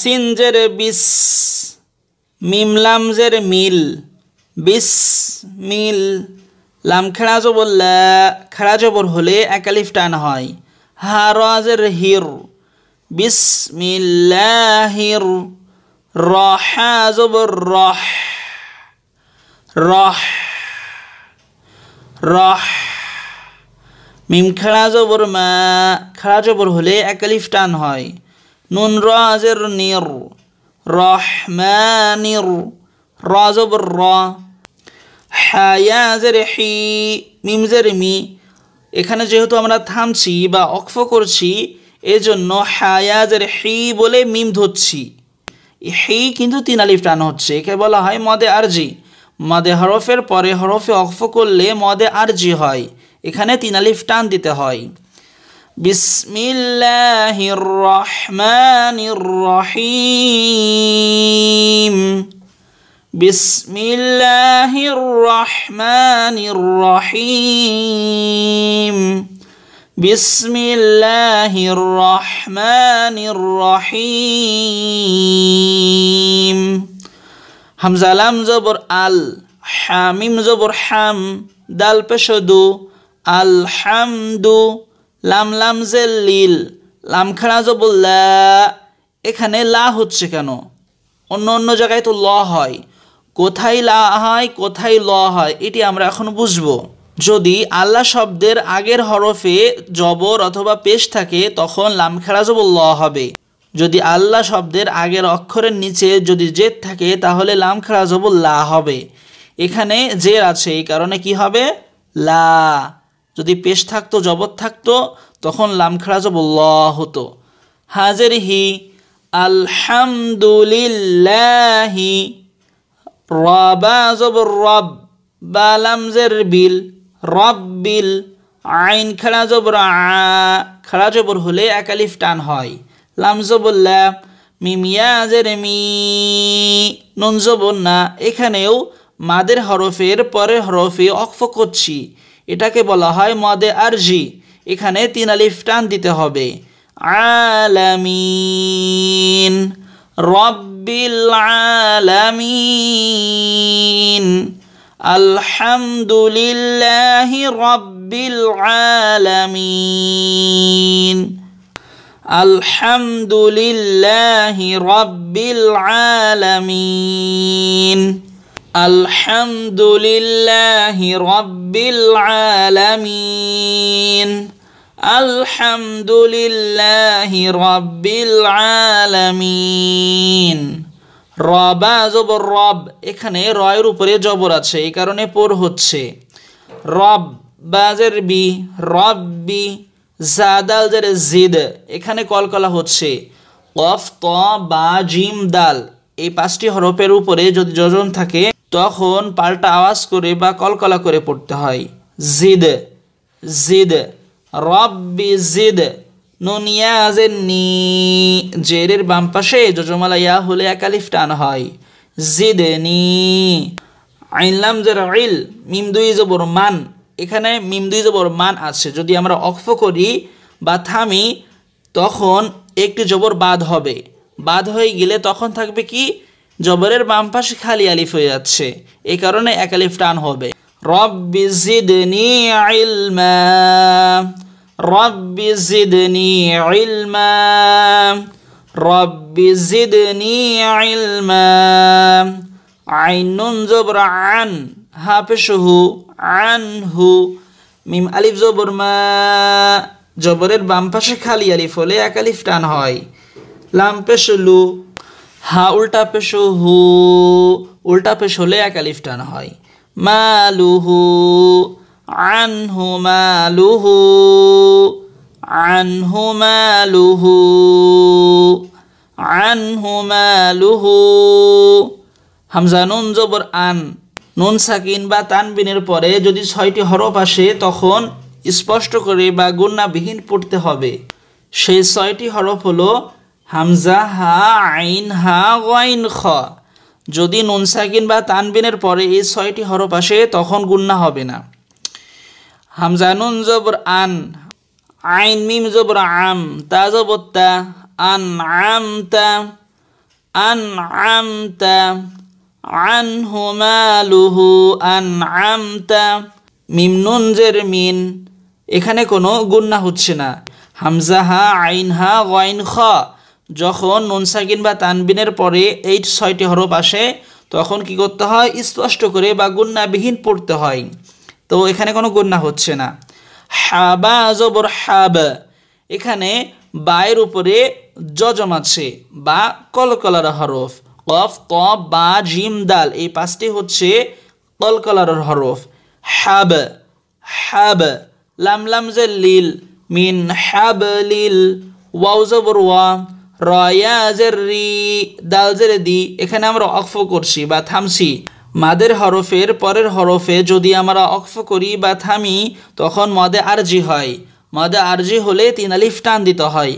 সিনজের বিস মিমলামজের মিল বিস মিল লাম খেড়া জবর খেড়া জবর হলে একালিফ টান হয় হারাজের হির বিসমিল্লাহির রহা জবর রহ রহ রহ মিম খেড়া জবর মা খেড়া জবর হলে একালিফ টান হয় নুন রাজের নির রহমানির রাজবর র হায়াজের হি মিমজের মি এখানে যেহেতু আমরা থামছি বা অক্ফ করছি এজন্য হায়াজের হি বলে মিম ধরছি হি কিন্তু তিন আলিফ টান হচ্ছে একে বলা হয় মদে আরজি মদে হরফের পরে হরফে অক্ফ করলে মদে আরজি হয় এখানে তিন আলিফ টান দিতে হয় بسم الله الرحمن الرحيم بسم الله الرحمن الرحيم بسم الله الرحمن الرحيم حمزة لام زبر ال حاميم زبر حم دال بشدو الحمد লাম লাম যে লিল লাম খাড়া জবল্লা এখানে লা হচ্ছে কেন অন্য অন্য জায়গায় তো ল হয় কোথায় লা হয় কোথায় ল হয় এটি আমরা এখন বুঝবো যদি আল্লাহ শব্দের আগের হরফে জবর অথবা পেশ থাকে তখন লামখেড়া ল হবে যদি আল্লাহ শব্দের আগের অক্ষরের নিচে যদি জেদ থাকে তাহলে লামখেড়া লা হবে এখানে জের আছে এই কারণে কি হবে লা যদি পেশ থাকতো জবত থাকতো তখন লামখড়া জব ল হতো হাজের হি আলহামদুলিল্লাহি রবা জব রব বা লামজের বিল রব বিল আইন খেড়া জবর খেড়া জবর হলে একালিফ টান হয় লামজবল্লা মিমিয়াজের মি নঞ্জবন্না এখানেও মাদের হরফের পরের হরফে অকফ করছি এটাকে বলা হয় মদে আরজি এখানে তিন আলিফ টান দিতে হবে আলামিন রব্বিল আলামিন আলহামদুলিল্লাহ রব্বিল আলামিন আলহামদুলিল্লাহ রব্বিল আলামিন আলহামদুলিল্লাহ রব্বিল আলামিন আলহামদুলিল্লাহ রব্বিল আলামিন রবা জবর রব এখানে রয়ের উপরে জবর আছে এই কারণে পর হচ্ছে রব বাজের বি রব্বি জাদাল জের জিদ এখানে কলকলা হচ্ছে কফ ত বা জিম দাল এই পাঁচটি হরফের উপরে যদি যজন থাকে তখন পাল্টা আওয়াজ করে বা কলকলা করে পড়তে হয় জিদ জিদ রব্বি জিদ আজের নি জেরের বাম পাশে যজমালা ইয়া হলে একালিফ টান হয় জিদ নি আইনলাম যে ইল মিম দুই জবর মান এখানে মিম দুই জবর মান আছে যদি আমরা অক্ষ করি বা থামি তখন একটি জবর বাদ হবে বাদ হয়ে গেলে তখন থাকবে কি জবরের বাম পাশে খালি আলিফ হয়ে যাচ্ছে এ কারণে এক আলিফ টান হবে রব্বি জিদনি ইলমা রব্বি জিদনি ইলমা রব্বি জিদনি ইলমা আইনুন জবর আন হাফেসহু আনহু মিম আলিফ জবর মা জবরের বাম পাশে খালি আলিফ হলে এক আলিফ টান হয় লাম পেশলু হা উল্টা পেশ হু উল্টা পেশ হলে এক আলিফ টান হয় মালুহু আনহু মালুহু আনহু মালুহু আনহু মালুহু হামজা নুন জবর আন নুন সাকিন বা তানবিনের পরে যদি ছয়টি হরফ আসে তখন স্পষ্ট করে বা গুণাবিহীন পড়তে হবে সেই ছয়টি হরফ হলো হামজা হা আইন হা ওয়াইন খ যদি নুন সাকিন বা তানবিনের পরে এই ছয়টি হরফ আসে তখন গুন্না হবে না হামজা নুন জবর আন আইন মিম জবর আম তা জবর তা আন আম তা আন আম তা আন হুমালুহু আন আম তা মিম নুন জের মিন এখানে কোনো গুন্না হচ্ছে না হামজা হা আইন হা ওয়াইন খ যখন নুনসাকিন বা তানবিনের পরে এই ছয়টি হরফ আসে তখন কি করতে হয় স্পষ্ট করে বা গুণাবিহীন পড়তে হয় তো এখানে কোনো গুন্না হচ্ছে না হাবা জবর হাব এখানে বায়ের উপরে জজম আছে বা কলকলার হরফ কফ কফ বা জিম দাল এই পাঁচটি হচ্ছে কলকলার হরফ হাব হাব লাম লাম জে লিল মিন হাব লিল ওয়াউজ ওয়া রয়াজের রি দি এখানে আমরা অক্ফ করছি বা থামছি মাদের হরফের পরের হরফে যদি আমরা অক্ফ করি বা থামি তখন মদে আরজি হয় মদে আরজি হলে তিন আলিফ টান দিতে হয়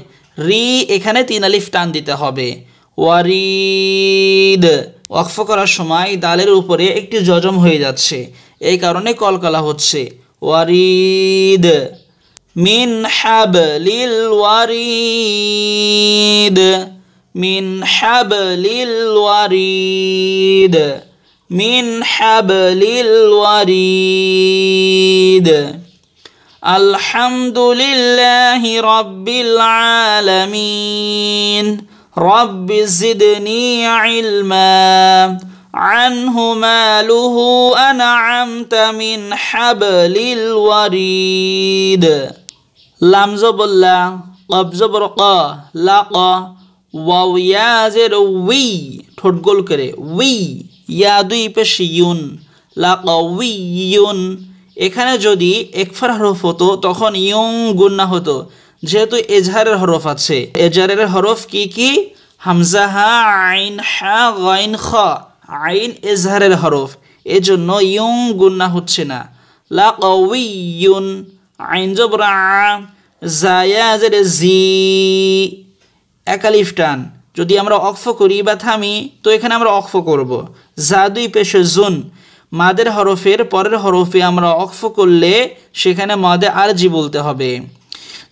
রি এখানে তিন আলিফ টান দিতে হবে ওয়ারিদ অক্ফ করার সময় দালের উপরে একটি জজম হয়ে যাচ্ছে এই কারণে কলকলা হচ্ছে ওয়ারিদ من حبل الوريد من حبل الوريد من حبل الوريد الحمد لله رب العالمين رب زدني علما عنه ماله أنعمت من حبل الوريد لام زبر لا قب لقا واو يازر وي করে উই ইয়া দুই পেশি ইউন এখানে যদি একফার হরফ হতো তখন ইয়ং গুন্না হতো যেহেতু এজহারের হরফ আছে এজহারের হরফ কি কি হামজাহা আইন হা গাইন খ আইন এজহারের হরফ এজন্য ইয়ং গুন্না হচ্ছে না লা কউইয়ুন আইন জবরা জায়াজের জি একালিফ টান যদি আমরা অক্ফ করি বা থামি তো এখানে আমরা অক্ফ করব। জাদুই দুই পেশে জুন মাদের হরফের পরের হরফে আমরা অক্ফ করলে সেখানে মাদে আরজি বলতে হবে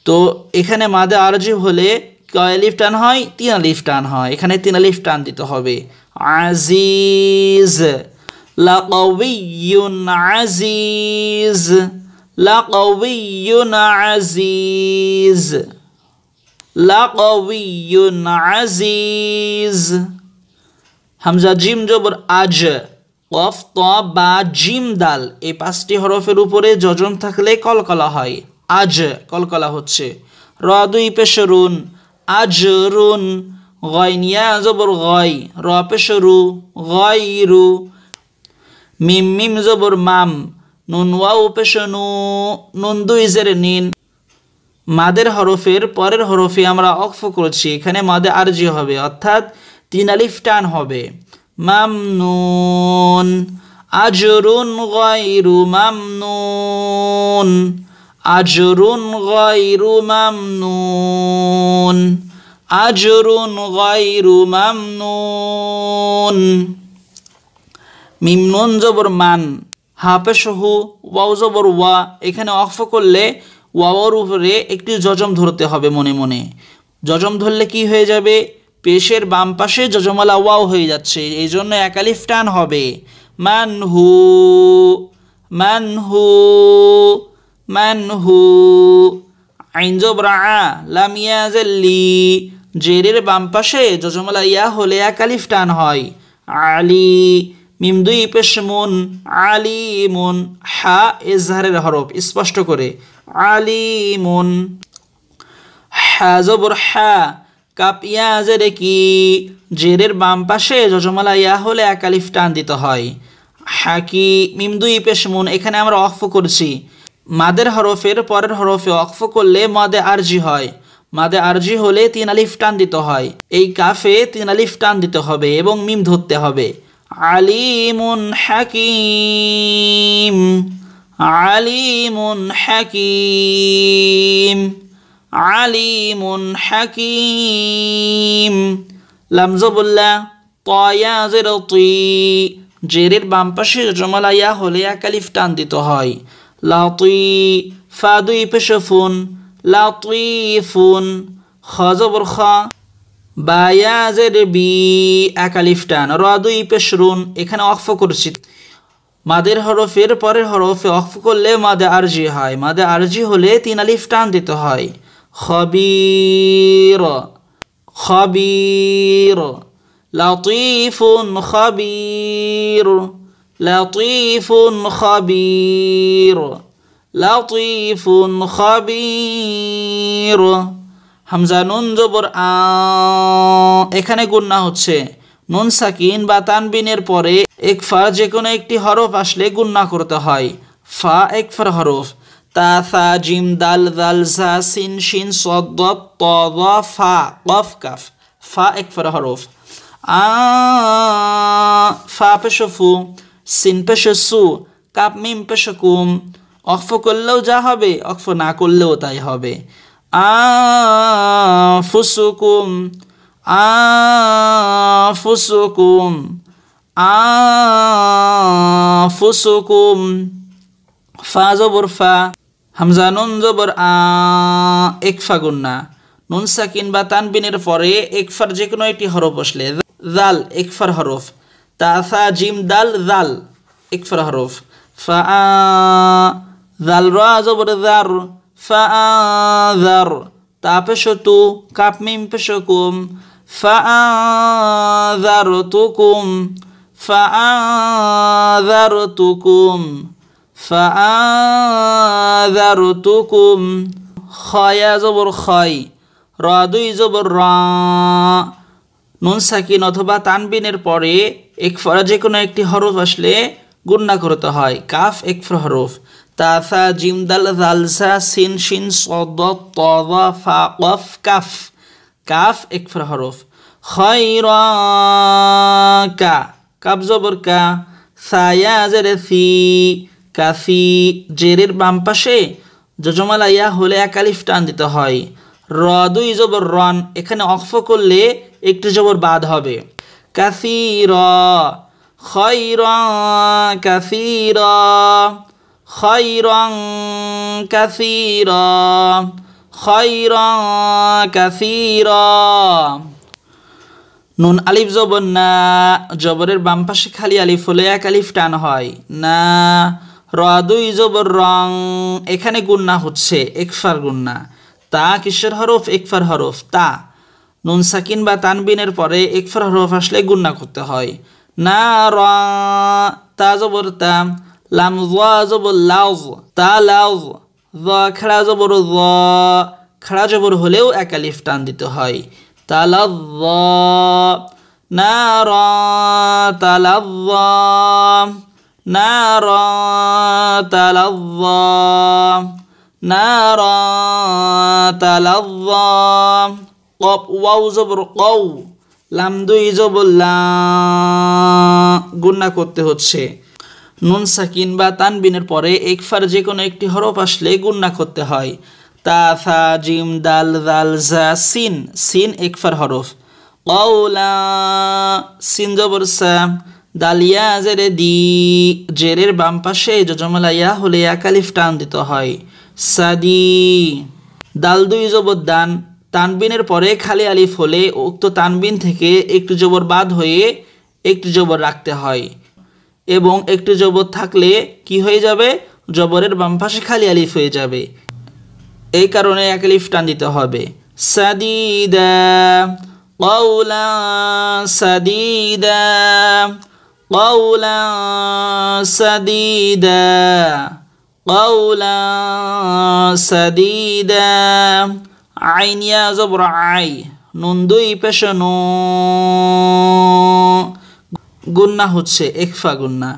তো এখানে মাদে আরজি হলে কয় আলিফ টান হয় তিন আলিফ টান হয় এখানে তিন আলিফ টান দিতে হবে আজিজ লাকউইয়ুন আজিজ লাকউইয়ুন আজিজ লাকউইয়ুন আজিজ হামজা জিম জবর আজ কফ ত বা জিম দাল এই পাঁচটি হরফের উপরে যজন থাকলে কলকলা হয় আজ কলকলা হচ্ছে র দুই পেশরুন আজরুন গয়নিয়া জবর গয় রপেশরু গয়রু মিম মিম জবর মাম নুন উপে সনু নুন দুই জের নিন মাদের হরফের পরের হরফে আমরা অক্ফ করছি এখানে মাদে আরজি হবে অর্থাৎ তিন আলিফ টান হবে মাম নুন আজরুন গয়রু নুন আজরুন গাইরু মামনুন আজরুন গাইরু মামনুন মিমনুন জবর মান হাফে সহু ওয়াও জবর ওয়া এখানে অফ করলে ওয়াওর উপরে একটি জজম ধরতে হবে মনে মনে জজম ধরলে কি হয়ে যাবে পেশের বাম পাশে জজমালা ওয়াও হয়ে যাচ্ছে এই জন্য একালিফ টান হবে মান হু মান হু মান হু আইন জবরা লাম ইয়াজাল্লি জেরের বাম পাশে যজমলা ইয়া হলে এক আলিফ টান হয় আলি মিম দুই পেশমুন আলিমুন হা এজহারের হরফ স্পষ্ট করে আলিমুন হা জবর হা কাপ ইয়া জেরে কি জেরের বাম পাশে যজমালা ইয়া হলে এক আলিফ টান দিতে হয় হাকি মিম দুই পেশমুন এখানে আমরা অফ করছি মাদের হরফের পরের হরফে অকফ করলে মাদে আরজি হয় মাদে আরজি হলে তিন আলিফ টান দিতে হয় এই কাফে তিন আলিফ টান দিতে হবে এবং মিম ধরতে হবে আলিমুন হাকিম আলিমুন হাকিম আলিমুন হাকিম লামজবুল্লাহ তয়াজের জেরের বাম পাশে জমালাইয়া হলে এক আলিফ টান দিতে হয় লাতি ফা দুই পেশ ফুন লাতিফুন খ জবর খ বায়াজের বি একালিফটান র দুই পেশরুন এখানে অক্ফ করছি মাদের হরফের পরের হরফে অক্ফ করলে মাদে আরজি হয় মাদে আরজি হলে তিন আলিফ টান দিতে হয় খবির খবির লাতিফুন খবির لطيف خبير لطيف خبير হামজা নুন জবর আ এখানে গুন্না হচ্ছে নুন সাকিন বা তানবিনের পরে ফা যে কোনো একটি হরফ আসলে গুন্না করতে হয় ফা একফার হরফ তা সা জিম দাল দাল সা সিন শিন সদ ত ফা কফ কাফ ফা এক ফার হরফ আ ফা পেশফু সিন পেশে সু কাপ মিম পেশে কুম করলেও যা হবে অক্ফ না করলেও তাই হবে আফুসুকুম আফুসুকুম আফুসুকুম ফা জবর ফা হামজা নুন জবর আ একফা গুন্না নুন সাকিন বা তানবিনের পরে একফার যে কোনো একটি হরফ বসলে জাল একফার হরফ تاء جيم دال ذال اكفر حروف فآ ذال را زبر ذر ذر تا پشتو کاپ میم پشکم فآنذرتكم فآنذرتكم فآنذرتكم خای زبر خای رادوی زبر را নুন সাকিন অথবা তানবিনের পরে একফরা যে কোনো একটি হরফ আসলে গুন্না করতে হয় কাফ একফর হরফ তাসা জিমদাল জালসা সিন সিন সদ তফ ফা কফ কাফ কাফ একফর হরফ খয়রা কা কাব জবর কা সায়া জেরে কাফি জেরের বাম পাশে যজমালাইয়া হলে একালিফ টান দিতে হয় র দুই জবর রন এখানে অক্ষ করলে একটি জবর বাদ হবে কাসির কাসির খৈর কাসির খৈর কাসির নুন আলিফ জবর না জবরের বাম পাশে খালি আলিফ হলে এক আলিফ টান হয় না র দুই জবর রং এখানে গুন্না হচ্ছে একফার গুন্না তা কিসের হরফ একফার হরফ তা নুন সাকিন বা তানবিনের পরে একফার হরফ আসলে গুন্না করতে হয় না র তা জবর তা লাম জবর লাউজ তা লাউজ খেড়া জবর খেড়া জবর হলেও একালিফ টান দিতে হয় তালা না র তালা না র তালা نارا تلظى قب واو জবর কৌ লাম দুই জবর লা গুন্না করতে হচ্ছে নুন সাকিন বা তানবিনের পরে একফার যে কোনো একটি হরফ আসলে গুন্না করতে হয় তা থা জিম দাল দাল জা সিন সিন একফার হরফ কৌলা সিন জবর সা দালিয়া জেরে দি জেরের বাম পাশে যজমলা ইয়া হলে একালিফ টান দিতে হয় সাদি দাল দুই জবর দান তানবিনের পরে খালি আলিফ হলে উক্ত তানবিন থেকে একটু জবর বাদ হয়ে একটু জবর রাখতে হয় এবং একটু জবর থাকলে কি হয়ে যাবে জবরের বাম পাশে খালি আলিফ হয়ে যাবে এই কারণে এক আলিফ টান দিতে হবে সাদিদা সাদিদা قولا سديدا عين يا زبر عي নুন দুই পেশানো গুন্না হচ্ছে একফা গুন্না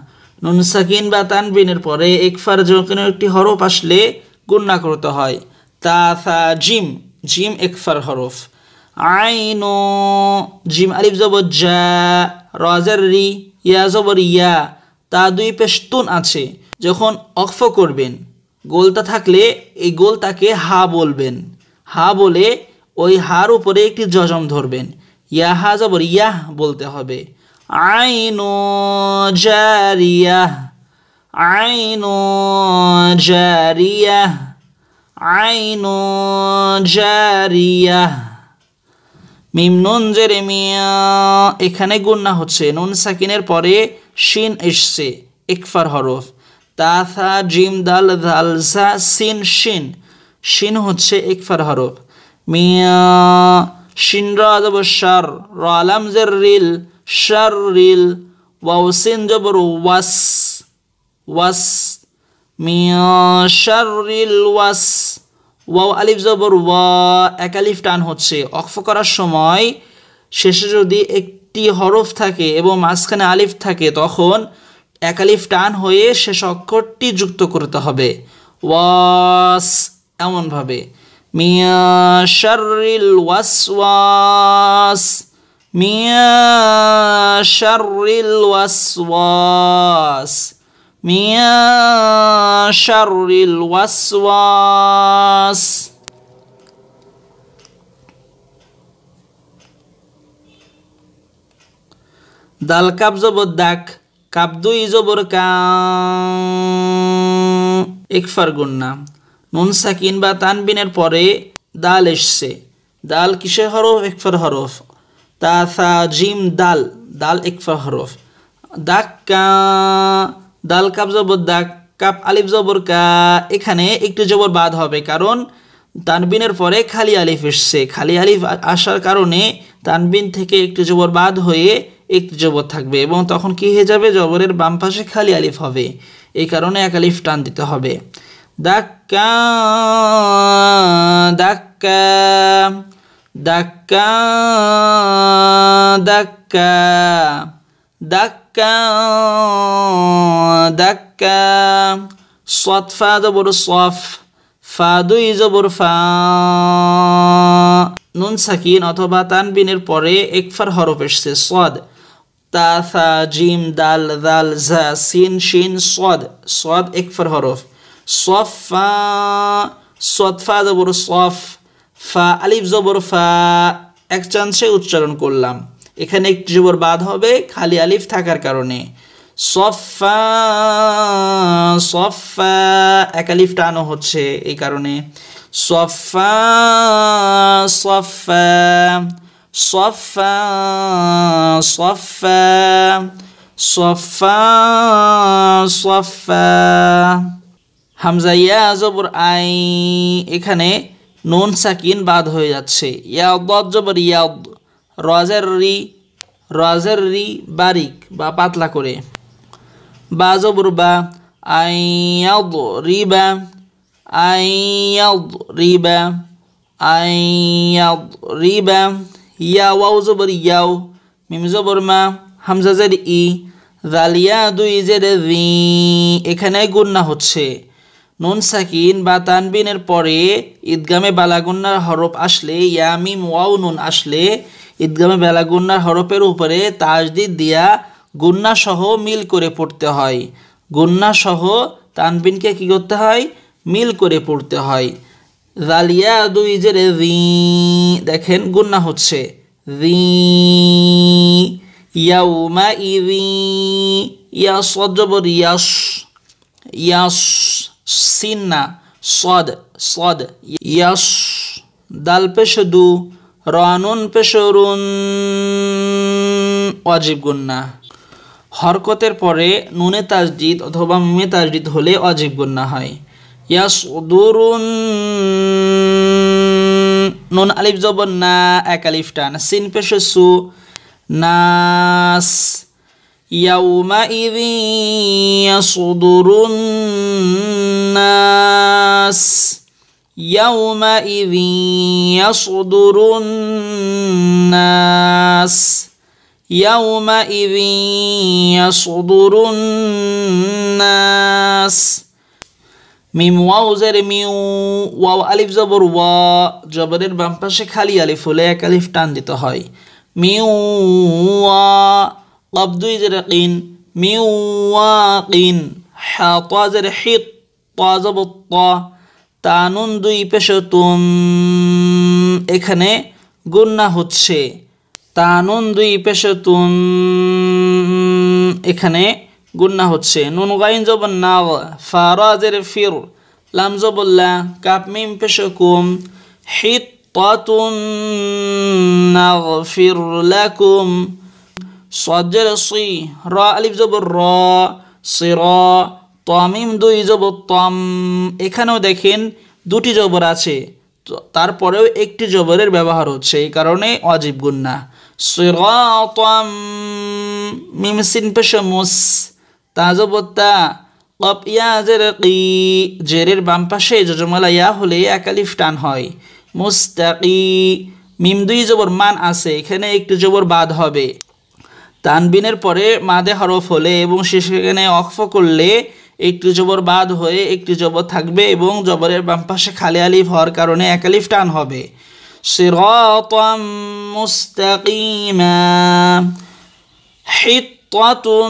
নুন সাকিন বা তানবিনের পরে একফার যখন একটি হরফ আসলে গুন্না করতে হয় তা থা জিম জিম একফার হরফ আইনো জিম আলিফ জবর জা রাজার রি ইয়া জবর ইয়া তা দুই পেশতুন আছে যখন অক্ফ করবেন গোলতা থাকলে এই গোলতাকে হা বলবেন হা বলে ওই হার উপরে একটি জজম ধরবেন ইয়া হা জবর ইয়াহ বলতে হবে আইনো জারিয়া আইনো জারিয়া আইনো জারিয়া মিম নুন জেরেমিয়া এখানে গুন্না হচ্ছে নুন সাকিনের পরে শিন এসছে একফার হরফ তাথা জিম দাল দাল সা সিন শিন শিন হচ্ছে ফার হরফ মিয়া শিন র জব শার র আলাম জের রিল শার রিল ওয়াও সিন জবর ওয়াস ওয়াস মিয়া শার রিল ওয়াস ওয়াও আলিফ জবর ওয়া এক আলিফ টান হচ্ছে অক্ফ করার সময় শেষে যদি একটি হরফ থাকে এবং মাঝখানে আলিফ থাকে তখন একালিফ টান হয়ে শেষ অক্ষরটি যুক্ত করতে হবে ওয়াস এমনভাবে মিয়া মিয়া মিয়া দাল কাবজ দাক কাবদু ইজবর কা গুন্না নুন সাকিন বা তানবিনের পরে দাল এসছে দাল কিসের হরফ একফার হরফ তা সা জিম দাল দাল একফার হরফ দাক দাল কাপ জবর দাক কাপ আলিফ জবর কা এখানে একটু জবর বাদ হবে কারণ তানবিনের পরে খালি আলিফ এসছে খালি আলিফ আসার কারণে তানবিন থেকে একটু জবর বাদ হয়ে একটি জবর থাকবে এবং তখন কি হয়ে যাবে জবরের বাম পাশে খালি আলিফ হবে এই কারণে এক আলিফ টান দিতে হবে দাক্কা দাক্কা দাক্কা দাক্কা দাক্কা দাক্কা সৎ ফা জবর সফ ফা দুই জবর ফা নুন সাকিন অথবা তানবিনের পরে একফার হরফ এসছে সদ تا ثا جيم دال ذال زا سين شين صاد صاد اكفر حروف صفا صاد فا زبر صف فا الف زبر এক চান্সে উচ্চারণ করলাম এখানে একটি জবর বাদ হবে খালি আলিফ থাকার কারণে সফা সফা এক আলিফ টানো হচ্ছে এই কারণে সফা সফা صفا صفا صفا صفا হামজাইয়া ইয়া জবর আই এখানে নুন সাকিন বাদ হয়ে যাচ্ছে ইয়াদ জবর ইয়াদ রজের রি রজের রি বারিক বা পাতলা করে বা জবর বা আইয়াদ রিবা আইয়াদ রিবা আইয়াদ রিবা ইয়া ওয়াও জবর ইয়াও মিম জবর মা হামজা জের ই রালিয়া দুই জের রি এখানে গুন্না হচ্ছে নুন সাকিন বা তানবিনের পরে ঈদগামে বালাগুন্নার হরফ আসলে ইয়ামিম ওয়াও নুন আসলে ঈদগামে বালাগুন্নার হরফের উপরে তাজদিদ দিয়া গুন্না সহ মিল করে পড়তে হয় গুন্না সহ তানবিনকে কী করতে হয় মিল করে পড়তে হয় জালিয়া দুই যে দেখেন গুন্না হচ্ছে রি ইয়াস সদ দাল পেশরুন অজীব গুন্না হরকতের পরে নুনে তাজজিদ অথবা মিমে তাজজিদ হলে অজীব গুন্না হয় ইয়াসদুরুন নুন আলিফ জবর না এক আলিফ টান সিন পেশে সু নাস يومئذ يصدر الناس يومئذ يصدر الناس يومئذ يصدر الناس মিম ওয়া উজের মিউ ওয়া আলিফ জবর ওয়া জবরের বাম পাশে খালি আলিফ হলে এক আলিফ টান দিতে হয় মিউ ওয়া কব দুই জের কিন মিউ ওয়া কিন হা তা জের হিত তা জবর তানুন দুই পেশে তুন এখানে গুন্না হচ্ছে তানুন দুই পেশে তুন এখানে গুন্না হচ্ছে নুন গাইন জবর না ফারাজের ফির লাম জবল্লা কাপ মিম পেশকুম হিত نغفر لكم صدر صي আলিফ জবর র সিরা তামিম দুই জবর তম এখানেও দেখেন দুটি জবর আছে তারপরেও একটি জবরের ব্যবহার হচ্ছে এই কারণে অজীব গুন্না সিরাতাম মিম সিন পেশ মুস তাজবত্তা কপ ইয়া জের কি জেরের বাম পাশে যজমালা ইয়া হলে একালিফ টান হয় মুস্তাকি মিম দুই জবর মান আছে এখানে একটু জবর বাদ হবে তানবিনের পরে মাদে হরফ হলে এবং সেখানে অক্ফ করলে একটু জবর বাদ হয়ে একটি জবর থাকবে এবং জবরের বাম পাশে খালি আলিফ হওয়ার কারণে একালিফ টান হবে সিরাতাম মুস্তাকিমা হিত خطة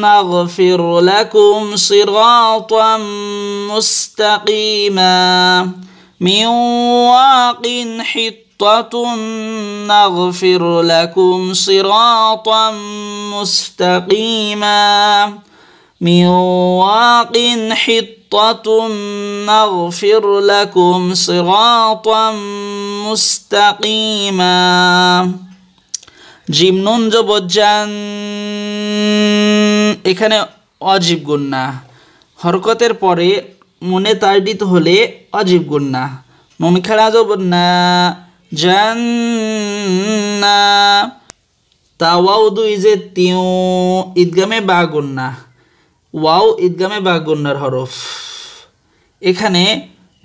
نغفر لكم صراطا مستقيما من واق حطة نغفر لكم صراطا مستقيما من واق حطة نغفر لكم صراطا مستقيما জিমনঞ্জ বজ্জান এখানে অজীব গণ্যা হরকতের পরে মনে তাড়িত হলে অজীব গণ্যা নুন খেড়া জবন্না না তাওয়াও দুই যে তিও ঈদগামে বা গুন্না ওয়াও ঈদগামে বা গণ্যার হরফ এখানে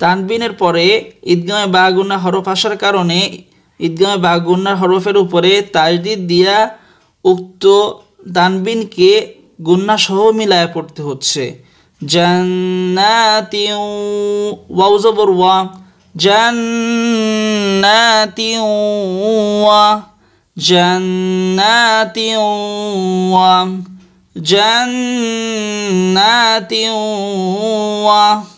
তানবিনের পরে ঈদগামে বা গুন্না হরফ আসার কারণে ঈদগামে বাগুন্নার হরফের উপরে তাজদিদ দিয়া উক্ত দানবিনকে তানবিনকে সহ মিলায়া পড়তে হচ্ছে জান্নাতি ওয়াউজবর ওয়া জান্নাতি ওয়া জান্নাতি ওয়া জান্নাতি ওয়া